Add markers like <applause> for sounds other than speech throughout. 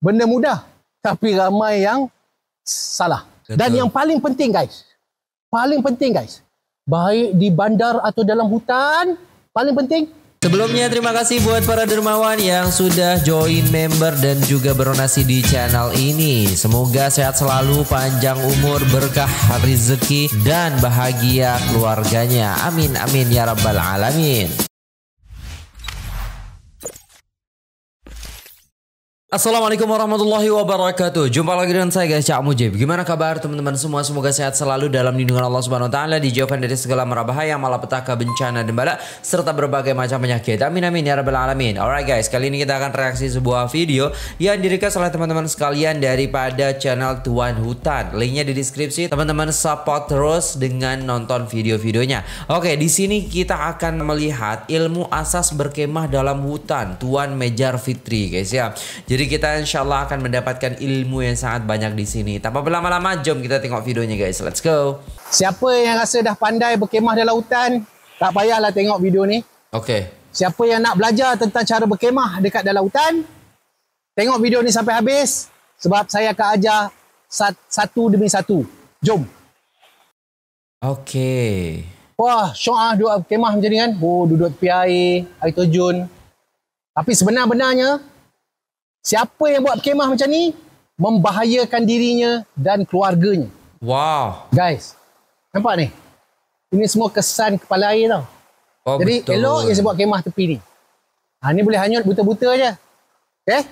benda mudah tapi ramai yang salah. Betul. Dan yang paling penting guys, paling penting guys, baik di bandar atau dalam hutan, paling penting Sebelumnya terima kasih buat para dermawan yang sudah join member dan juga berdonasi di channel ini. Semoga sehat selalu, panjang umur, berkah rezeki dan bahagia keluarganya. Amin amin ya rabbal alamin. Assalamualaikum warahmatullahi wabarakatuh. Jumpa lagi dengan saya guys Cak Mujib. Gimana kabar teman-teman semua? Semoga sehat selalu dalam lindungan Allah Subhanahu wa taala, dijauhkan dari segala mara bahaya, malapetaka, bencana dan bala serta berbagai macam penyakit. Amin amin ya rabbal alamin. Alright guys, kali ini kita akan reaksi sebuah video yang dirikan oleh teman-teman sekalian daripada channel Tuan Hutan. Linknya di deskripsi. Teman-teman support terus dengan nonton video-videonya. Oke, di sini kita akan melihat ilmu asas berkemah dalam hutan Tuan Mejar Fitri guys ya. Jadi Jadi kita insya Allah akan mendapatkan ilmu yang sangat banyak di sini. Tanpa berlama-lama, jom kita tengok videonya guys. Let's go. Siapa yang rasa dah pandai berkemah dalam hutan, tak payahlah tengok video ni. Okey. Siapa yang nak belajar tentang cara berkemah dekat dalam hutan, tengok video ni sampai habis sebab saya akan ajar satu demi satu. Jom. Okey. Wah, syuah dua kemah macam ni kan. Oh, duduk tepi air, air terjun. Tapi sebenar-benarnya, Siapa yang buat kemah macam ni membahayakan dirinya dan keluarganya. Wow. Guys, nampak ni? Ini semua kesan kepala air tau. Oh, Jadi betul. elok yang sebuah kemah tepi ni. Ha, ni boleh hanyut buta-buta je. Eh? Okay?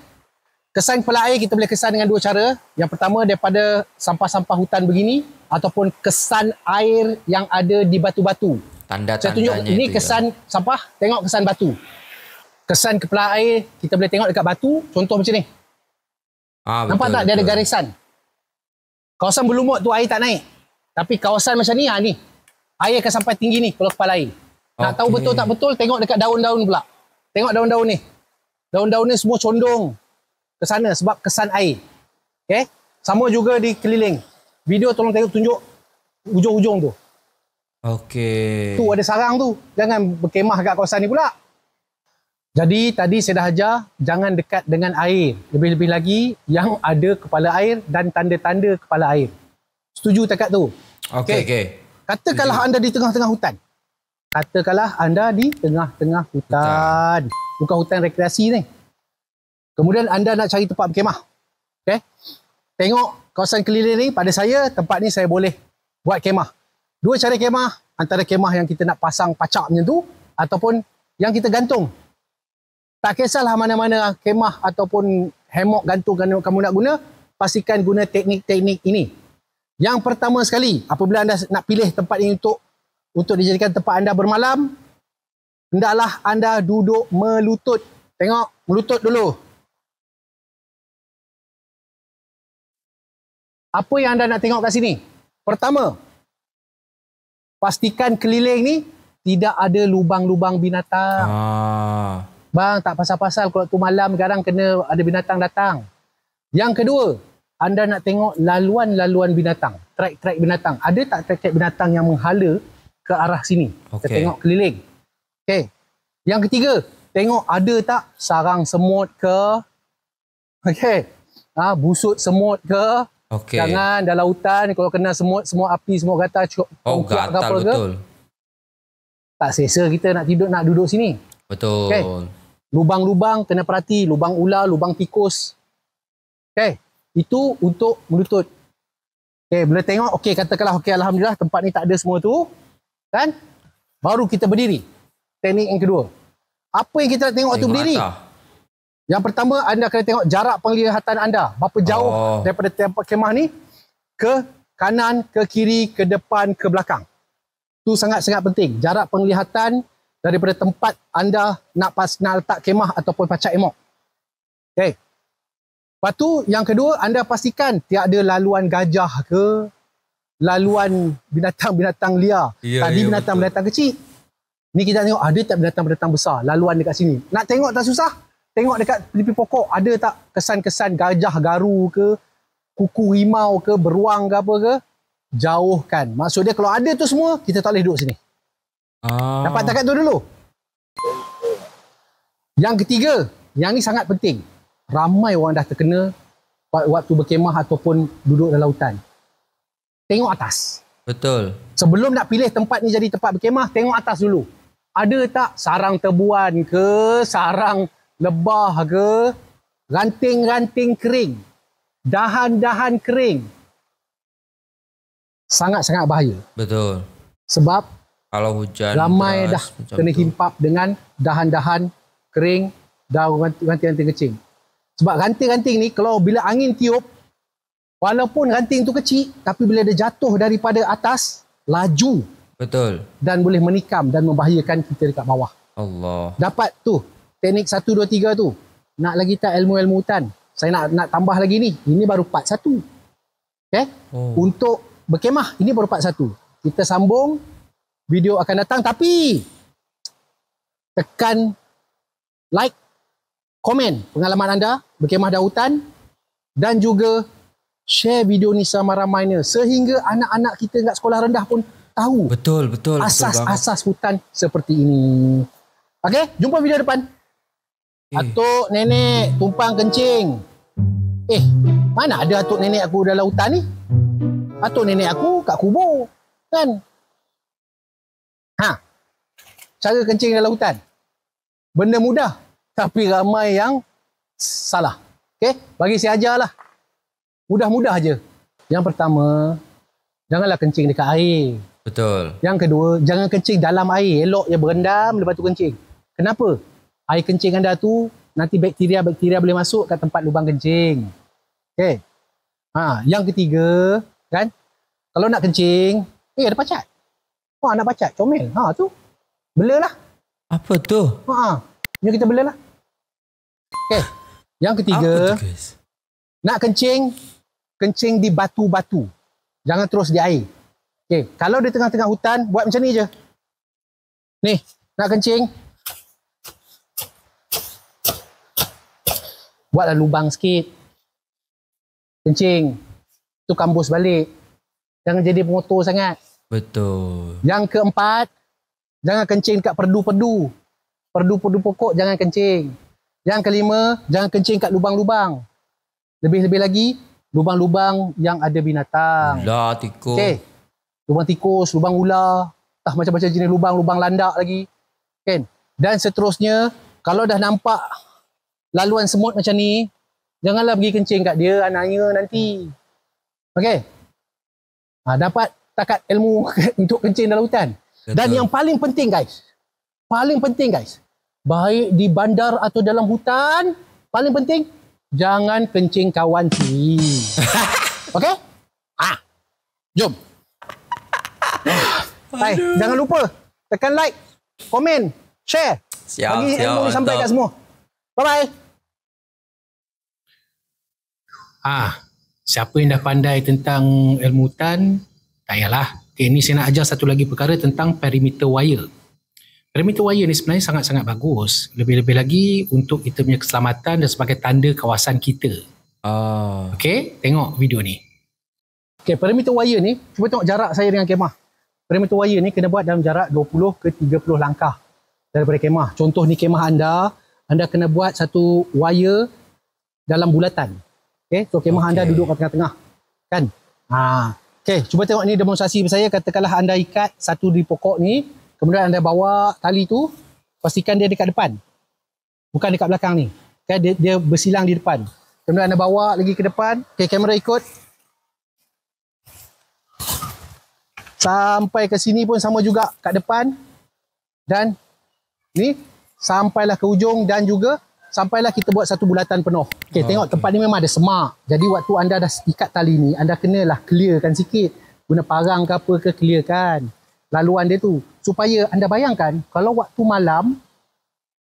Kesan kepala air kita boleh kesan dengan dua cara. Yang pertama daripada sampah-sampah hutan begini ataupun kesan air yang ada di batu-batu. Tanda-tandanya Saya ini ya. kesan ya. sampah, tengok kesan batu kesan kepala air kita boleh tengok dekat batu contoh macam ni ah, betul, nampak tak betul. dia ada garisan kawasan berlumut tu air tak naik tapi kawasan macam ni ha, ni air akan sampai tinggi ni kalau kepala air nak okay. tahu betul tak betul tengok dekat daun-daun pula tengok daun-daun ni daun-daun ni semua condong ke sana sebab kesan air okay? sama juga di keliling video tolong tengok tunjuk ujung-ujung tu Okey. Tu ada sarang tu. Jangan berkemah kat kawasan ni pula. Jadi tadi saya dah ajar jangan dekat dengan air. Lebih-lebih lagi yang ada kepala air dan tanda-tanda kepala air. Setuju takat tu? Okey, okey. Katakanlah anda di tengah-tengah hutan. Katakanlah anda di tengah-tengah hutan. hutan. Bukan hutan rekreasi ni. Kemudian anda nak cari tempat berkemah. Okey. Tengok kawasan keliling ni pada saya tempat ni saya boleh buat kemah. Dua cara kemah, antara kemah yang kita nak pasang pacak macam tu ataupun yang kita gantung tak kisahlah mana-mana ah, kemah ataupun hemok gantung kamu nak guna, pastikan guna teknik-teknik ini. Yang pertama sekali, apabila anda nak pilih tempat ini untuk untuk dijadikan tempat anda bermalam, hendaklah anda duduk melutut. Tengok, melutut dulu. Apa yang anda nak tengok kat sini? Pertama, pastikan keliling ni tidak ada lubang-lubang binatang. Ah. Bang, tak pasal-pasal kalau tu malam sekarang kena ada binatang datang. Yang kedua, anda nak tengok laluan-laluan binatang. Track-track binatang. Ada tak track-track binatang yang menghala ke arah sini? Okay. Kita tengok keliling. Okay. Yang ketiga, tengok ada tak sarang semut ke? Okay. Ha, busut semut ke? Okay. Jangan dalam hutan kalau kena semut, semut api, semut gatal. Oh, gata, betul. Ke? Tak sesa kita nak tidur, nak duduk sini. Betul. Okay. Lubang-lubang kena perhati. Lubang ular, lubang tikus. Okay. Itu untuk melutut. Okay, bila tengok, okay, katakanlah, okay, Alhamdulillah, tempat ni tak ada semua tu. Kan? Baru kita berdiri. Teknik yang kedua. Apa yang kita nak tengok waktu berdiri? Yang pertama, anda kena tengok jarak penglihatan anda. Berapa jauh oh. daripada tempat kemah ni ke kanan, ke kiri, ke depan, ke belakang. Itu sangat-sangat penting. Jarak penglihatan daripada tempat anda nak pas nak letak kemah ataupun pacak emok. Okey. Lepas tu yang kedua anda pastikan tiada laluan gajah ke laluan binatang-binatang liar. Ya, tadi ya, binatang-binatang kecil. Ni kita tengok ada ah, tak binatang-binatang besar laluan dekat sini. Nak tengok tak susah. Tengok dekat tepi pokok ada tak kesan-kesan gajah garu ke kuku rimau ke beruang ke apa ke jauhkan. Maksud dia kalau ada tu semua kita tak boleh duduk sini. Ah. Dapat takat tu dulu. Yang ketiga, yang ni sangat penting. Ramai orang dah terkena waktu berkemah ataupun duduk dalam hutan. Tengok atas. Betul. Sebelum nak pilih tempat ni jadi tempat berkemah, tengok atas dulu. Ada tak sarang tebuan ke, sarang lebah ke, ranting-ranting kering, dahan-dahan kering. Sangat-sangat bahaya. Betul. Sebab kalau hujan ramai beras, dah kena himpap dengan dahan-dahan kering daun ranting-ranting kecil. Sebab ranting-ranting ni kalau bila angin tiup walaupun ranting tu kecil tapi bila dia jatuh daripada atas laju. Betul. Dan boleh menikam dan membahayakan kita dekat bawah. Allah. Dapat tu teknik 1 2 3 tu. Nak lagi tak ilmu-ilmu hutan? Saya nak nak tambah lagi ni. Ini baru part satu. Okay? Oh. Untuk berkemah. Ini baru part satu. Kita sambung video akan datang tapi tekan like komen pengalaman anda berkemah dalam hutan dan juga share video ni sama ramainya sehingga anak-anak kita dekat sekolah rendah pun tahu betul betul asas-asas hutan seperti ini okey jumpa video depan eh. atuk nenek tumpang kencing eh mana ada atuk nenek aku dalam hutan ni atuk nenek aku kat kubur kan cara kencing dalam hutan. Benda mudah. Tapi ramai yang salah. Okey? Bagi saya ajarlah. Mudah-mudah je. Yang pertama, janganlah kencing dekat air. Betul. Yang kedua, jangan kencing dalam air. Elok je berendam lepas tu kencing. Kenapa? Air kencing anda tu, nanti bakteria-bakteria boleh masuk kat tempat lubang kencing. Okey? Ha, yang ketiga, kan? Kalau nak kencing, eh ada pacat. Wah, ha, nak pacat, comel. Ha, tu belalah. Apa tu? Ha. Ini kita belalah. Okey. Yang ketiga. Nak kencing, kencing di batu-batu. Jangan terus di air. Okey, kalau di tengah-tengah hutan, buat macam ni je. Ni, nak kencing. Buatlah lubang sikit. Kencing. Tu kambus balik. Jangan jadi pengotor sangat. Betul. Yang keempat, Jangan kencing dekat perdu-perdu. Perdu-perdu pokok jangan kencing. Yang kelima, jangan kencing kat lubang-lubang. Lebih-lebih lagi, lubang-lubang yang ada binatang. Ular, tikus. Okay. Lubang tikus, lubang ular. Tak macam-macam jenis lubang, lubang landak lagi. Okay. Dan seterusnya, kalau dah nampak laluan semut macam ni, janganlah pergi kencing kat dia, anaknya nanti. Okay. Ha, dapat takat ilmu <laughs> untuk kencing dalam hutan. Dan yang paling penting guys, paling penting guys, baik di bandar atau dalam hutan, paling penting jangan kencing kawan si. <laughs> Okey? Ah. Jom. <laughs> Hai, jangan lupa tekan like, komen, share. Siap, Bagi siap, ilmu ni sampai kat semua. Bye bye. Ah, siapa yang dah pandai tentang ilmu hutan, tak yalah. Okay, ini saya nak ajar satu lagi perkara tentang perimeter wire. Perimeter wire ni sebenarnya sangat-sangat bagus. Lebih-lebih lagi untuk kita punya keselamatan dan sebagai tanda kawasan kita. Uh. Ah. Okay, tengok video ni. Okay, perimeter wire ni, cuba tengok jarak saya dengan kemah. Perimeter wire ni kena buat dalam jarak 20 ke 30 langkah daripada kemah. Contoh ni kemah anda, anda kena buat satu wire dalam bulatan. Okay, so kemah okay. anda duduk kat tengah-tengah. Kan? Haa. Ah. Okay, cuba tengok ni demonstrasi saya. Katakanlah anda ikat satu di pokok ni. Kemudian anda bawa tali tu. Pastikan dia dekat depan. Bukan dekat belakang ni. Okay, dia, dia bersilang di depan. Kemudian anda bawa lagi ke depan. Okay, kamera ikut. Sampai ke sini pun sama juga. Kat depan. Dan ni. Sampailah ke ujung dan juga Sampailah kita buat satu bulatan penuh. Okey, oh, tengok okay. tempat ni memang ada semak. Jadi waktu anda dah ikat tali ni, anda kena lah clearkan sikit. Guna parang ke apa ke clearkan laluan dia tu. Supaya anda bayangkan kalau waktu malam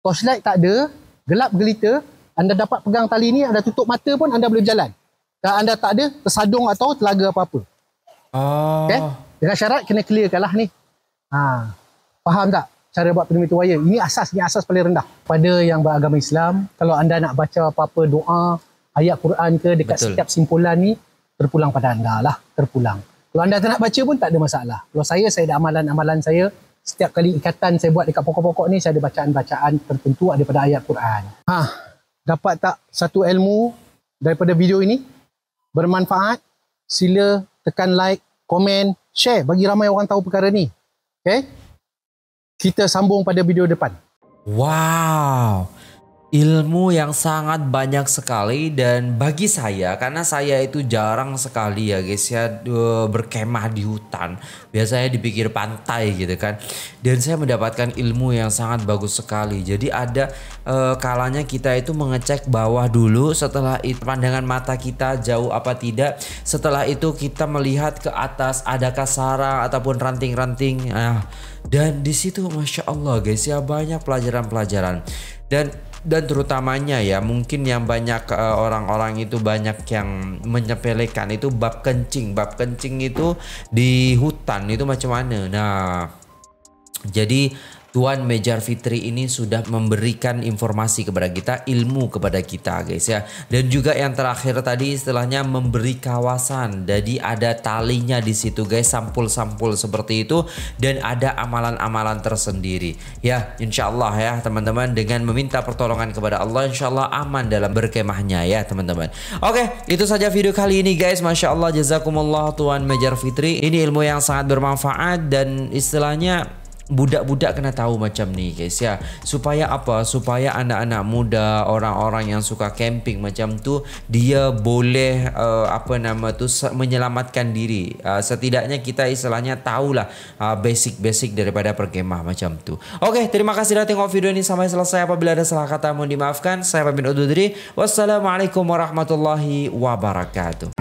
torchlight tak ada, gelap gelita, anda dapat pegang tali ni, anda tutup mata pun anda boleh jalan. Kalau anda tak ada tersadung atau telaga apa-apa. Ah. Okay? Dengan syarat kena clearkanlah ni. Ha. Faham tak? cara buat perimeter wire. Ini asas, ini asas paling rendah. Pada yang beragama Islam, kalau anda nak baca apa-apa doa, ayat Quran ke dekat Betul. setiap simpulan ni, terpulang pada anda lah, terpulang. Kalau anda tak nak baca pun tak ada masalah. Kalau saya, saya ada amalan-amalan saya, setiap kali ikatan saya buat dekat pokok-pokok ni, saya ada bacaan-bacaan tertentu daripada ayat Quran. Ha, dapat tak satu ilmu daripada video ini? Bermanfaat? Sila tekan like, komen, share. Bagi ramai orang tahu perkara ni. Okay? kita sambung pada video depan. Wow. ilmu yang sangat banyak sekali dan bagi saya karena saya itu jarang sekali ya guys ya eh, berkemah di hutan biasanya di pinggir pantai gitu kan dan saya mendapatkan ilmu yang sangat bagus sekali jadi ada e, kalanya kita itu mengecek bawah dulu setelah itu pandangan mata kita jauh apa tidak setelah itu kita melihat ke atas adakah sarang ataupun ranting-ranting nah, dan disitu masya Allah guys ya banyak pelajaran-pelajaran dan dan terutamanya ya mungkin yang banyak eh, orang-orang uh, itu banyak yang menyepelekan itu bab kencing bab kencing itu di hutan itu macam mana nah jadi Tuan Mejar Fitri ini sudah memberikan informasi kepada kita, ilmu kepada kita guys ya. Dan juga yang terakhir tadi istilahnya memberi kawasan. Jadi ada talinya di situ guys, sampul-sampul seperti itu dan ada amalan-amalan tersendiri. Ya, insya Allah ya teman-teman dengan meminta pertolongan kepada Allah insya Allah aman dalam berkemahnya ya teman-teman. Oke, itu saja video kali ini guys. Masya Allah jazakumullah Tuan Mejar Fitri. Ini ilmu yang sangat bermanfaat dan istilahnya budak-budak kena tahu macam ni guys ya supaya apa supaya anak-anak muda orang-orang yang suka camping macam tu dia boleh uh, apa nama tu menyelamatkan diri uh, setidaknya kita istilahnya tahu tahulah uh, basic-basic daripada perkemah macam tu oke okay, terima kasih dah tengok video ini sampai selesai apabila ada salah kata mohon dimaafkan saya pamit Ududri. wassalamualaikum warahmatullahi wabarakatuh